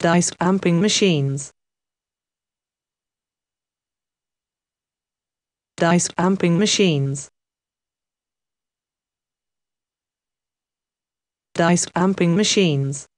dice stamping machines dice stamping machines dice stamping machines